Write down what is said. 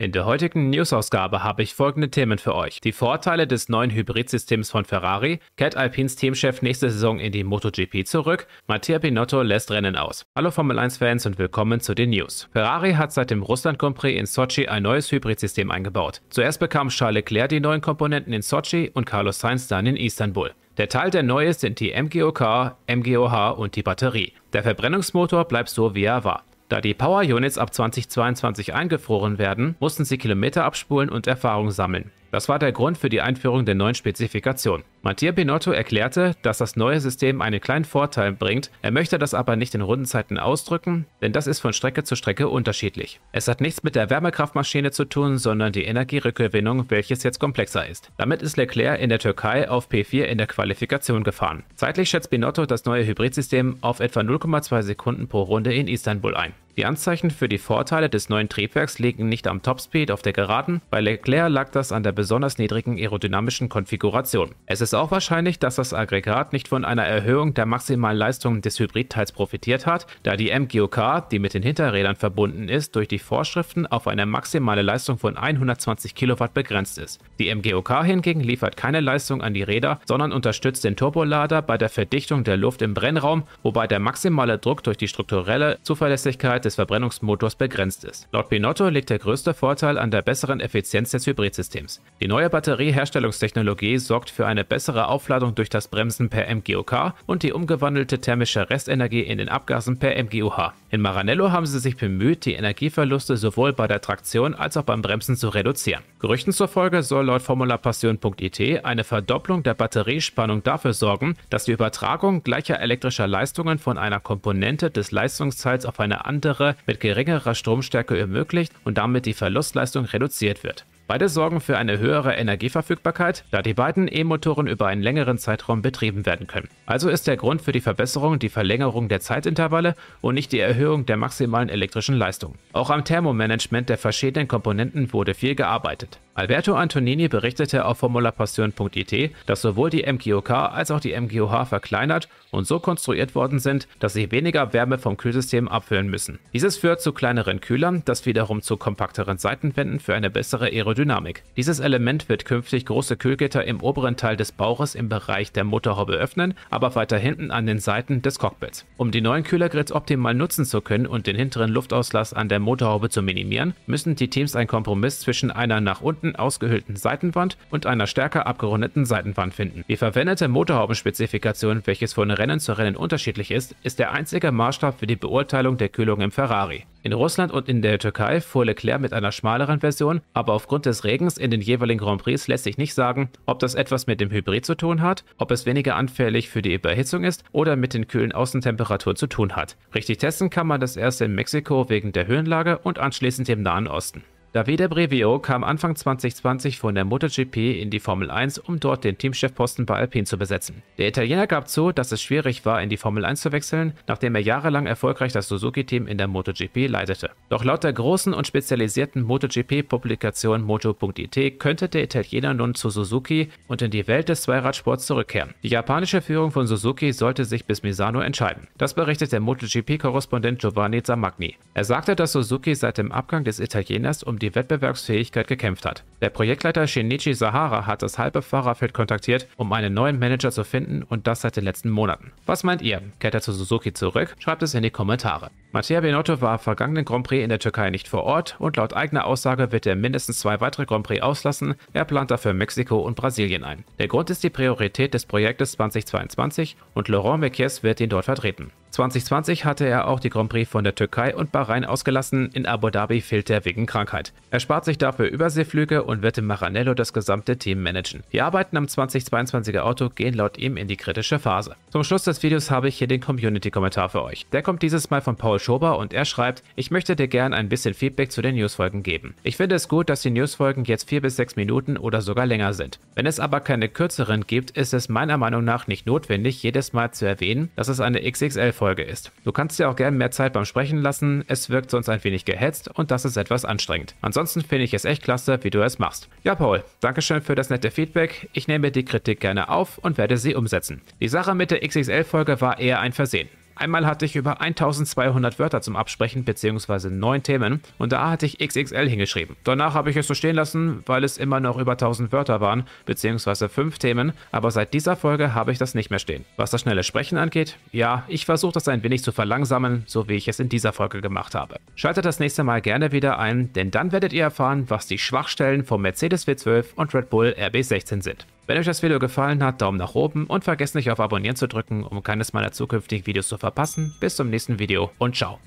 In der heutigen News-Ausgabe habe ich folgende Themen für euch. Die Vorteile des neuen Hybridsystems von Ferrari, Cat Alpins Teamchef nächste Saison in die MotoGP zurück, Mattia Binotto lässt Rennen aus. Hallo Formel 1-Fans und willkommen zu den News. Ferrari hat seit dem Russland Grand Prix in Sochi ein neues Hybridsystem eingebaut. Zuerst bekam Charles Leclerc die neuen Komponenten in Sochi und Carlos Sainz dann in Istanbul. Der Teil, der neu ist, sind die MGOK, MGOH und die Batterie. Der Verbrennungsmotor bleibt so, wie er war. Da die Power Units ab 2022 eingefroren werden, mussten sie Kilometer abspulen und Erfahrung sammeln. Das war der Grund für die Einführung der neuen Spezifikation. Mattia Binotto erklärte, dass das neue System einen kleinen Vorteil bringt, er möchte das aber nicht in Rundenzeiten ausdrücken, denn das ist von Strecke zu Strecke unterschiedlich. Es hat nichts mit der Wärmekraftmaschine zu tun, sondern die Energierückgewinnung, welches jetzt komplexer ist. Damit ist Leclerc in der Türkei auf P4 in der Qualifikation gefahren. Zeitlich schätzt Binotto das neue Hybridsystem auf etwa 0,2 Sekunden pro Runde in Istanbul ein. Die Anzeichen für die Vorteile des neuen Triebwerks liegen nicht am Topspeed auf der Geraden, bei Leclerc lag das an der besonders niedrigen aerodynamischen Konfiguration. Es ist auch wahrscheinlich, dass das Aggregat nicht von einer Erhöhung der maximalen Leistung des Hybridteils profitiert hat, da die MGOK, die mit den Hinterrädern verbunden ist, durch die Vorschriften auf eine maximale Leistung von 120 Kilowatt begrenzt ist. Die MGOK hingegen liefert keine Leistung an die Räder, sondern unterstützt den Turbolader bei der Verdichtung der Luft im Brennraum, wobei der maximale Druck durch die strukturelle Zuverlässigkeit des des Verbrennungsmotors begrenzt ist. Laut Pinotto liegt der größte Vorteil an der besseren Effizienz des Hybridsystems. Die neue Batterieherstellungstechnologie sorgt für eine bessere Aufladung durch das Bremsen per MGOK und die umgewandelte thermische Restenergie in den Abgasen per MGUH. In Maranello haben sie sich bemüht, die Energieverluste sowohl bei der Traktion als auch beim Bremsen zu reduzieren. Gerüchten zufolge soll laut Formulapassion.it eine Verdopplung der Batteriespannung dafür sorgen, dass die Übertragung gleicher elektrischer Leistungen von einer Komponente des Leistungsteils auf eine andere Jahre mit geringerer Stromstärke ermöglicht und damit die Verlustleistung reduziert wird. Beide sorgen für eine höhere Energieverfügbarkeit, da die beiden E-Motoren über einen längeren Zeitraum betrieben werden können. Also ist der Grund für die Verbesserung die Verlängerung der Zeitintervalle und nicht die Erhöhung der maximalen elektrischen Leistung. Auch am Thermomanagement der verschiedenen Komponenten wurde viel gearbeitet. Alberto Antonini berichtete auf formulapassion.it, dass sowohl die MGOK als auch die MGOH verkleinert und so konstruiert worden sind, dass sie weniger Wärme vom Kühlsystem abfüllen müssen. Dieses führt zu kleineren Kühlern, das wiederum zu kompakteren Seitenwänden für eine bessere Aerodynamik. Dieses Element wird künftig große Kühlgitter im oberen Teil des Bauches im Bereich der Motorhaube öffnen, aber weiter hinten an den Seiten des Cockpits. Um die neuen Kühlergrids optimal nutzen zu können und den hinteren Luftauslass an der Motorhaube zu minimieren, müssen die Teams einen Kompromiss zwischen einer nach unten runden, ausgehöhlten Seitenwand und einer stärker abgerundeten Seitenwand finden. Die verwendete Motorhaubenspezifikation, welches von Rennen zu Rennen unterschiedlich ist, ist der einzige Maßstab für die Beurteilung der Kühlung im Ferrari. In Russland und in der Türkei fuhr Leclerc mit einer schmaleren Version, aber aufgrund des Regens in den jeweiligen Grand Prix lässt sich nicht sagen, ob das etwas mit dem Hybrid zu tun hat, ob es weniger anfällig für die Überhitzung ist oder mit den kühlen Außentemperaturen zu tun hat. Richtig testen kann man das erst in Mexiko wegen der Höhenlage und anschließend im Nahen Osten. Davide Brevio kam Anfang 2020 von der MotoGP in die Formel 1, um dort den Teamchefposten bei Alpine zu besetzen. Der Italiener gab zu, dass es schwierig war, in die Formel 1 zu wechseln, nachdem er jahrelang erfolgreich das Suzuki-Team in der MotoGP leitete. Doch laut der großen und spezialisierten MotoGP-Publikation Moto.it könnte der Italiener nun zu Suzuki und in die Welt des Zweiradsports zurückkehren. Die japanische Führung von Suzuki sollte sich bis Misano entscheiden. Das berichtet der MotoGP-Korrespondent Giovanni Zamagni. Er sagte, dass Suzuki seit dem Abgang des Italieners um die Wettbewerbsfähigkeit gekämpft hat. Der Projektleiter Shinichi Sahara hat das halbe Fahrerfeld kontaktiert, um einen neuen Manager zu finden und das seit den letzten Monaten. Was meint ihr? Kehrt er zu Suzuki zurück? Schreibt es in die Kommentare. Mattia Binotto war vergangenen Grand Prix in der Türkei nicht vor Ort und laut eigener Aussage wird er mindestens zwei weitere Grand Prix auslassen. Er plant dafür Mexiko und Brasilien ein. Der Grund ist die Priorität des Projektes 2022 und Laurent Mekies wird ihn dort vertreten. 2020 hatte er auch die Grand Prix von der Türkei und Bahrain ausgelassen, in Abu Dhabi fehlt er wegen Krankheit. Er spart sich dafür Überseeflüge und wird im Maranello das gesamte Team managen. Die Arbeiten am 2022er Auto gehen laut ihm in die kritische Phase. Zum Schluss des Videos habe ich hier den Community-Kommentar für euch. Der kommt dieses Mal von Paul Schober und er schreibt, ich möchte dir gern ein bisschen Feedback zu den Newsfolgen geben. Ich finde es gut, dass die Newsfolgen jetzt 4 bis 6 Minuten oder sogar länger sind. Wenn es aber keine kürzeren gibt, ist es meiner Meinung nach nicht notwendig, jedes Mal zu erwähnen, dass es eine XXL Folge ist. Du kannst dir auch gerne mehr Zeit beim Sprechen lassen, es wirkt sonst ein wenig gehetzt und das ist etwas anstrengend. Ansonsten finde ich es echt klasse, wie du es machst. Ja, Paul, Dankeschön für das nette Feedback. Ich nehme die Kritik gerne auf und werde sie umsetzen. Die Sache mit der XXL-Folge war eher ein Versehen. Einmal hatte ich über 1200 Wörter zum Absprechen bzw. neun Themen und da hatte ich XXL hingeschrieben. Danach habe ich es so stehen lassen, weil es immer noch über 1000 Wörter waren bzw. fünf Themen, aber seit dieser Folge habe ich das nicht mehr stehen. Was das schnelle Sprechen angeht, ja, ich versuche das ein wenig zu verlangsamen, so wie ich es in dieser Folge gemacht habe. Schaltet das nächste Mal gerne wieder ein, denn dann werdet ihr erfahren, was die Schwachstellen von Mercedes W12 und Red Bull RB16 sind. Wenn euch das Video gefallen hat, Daumen nach oben und vergesst nicht auf Abonnieren zu drücken, um keines meiner zukünftigen Videos zu verpassen. Bis zum nächsten Video und ciao.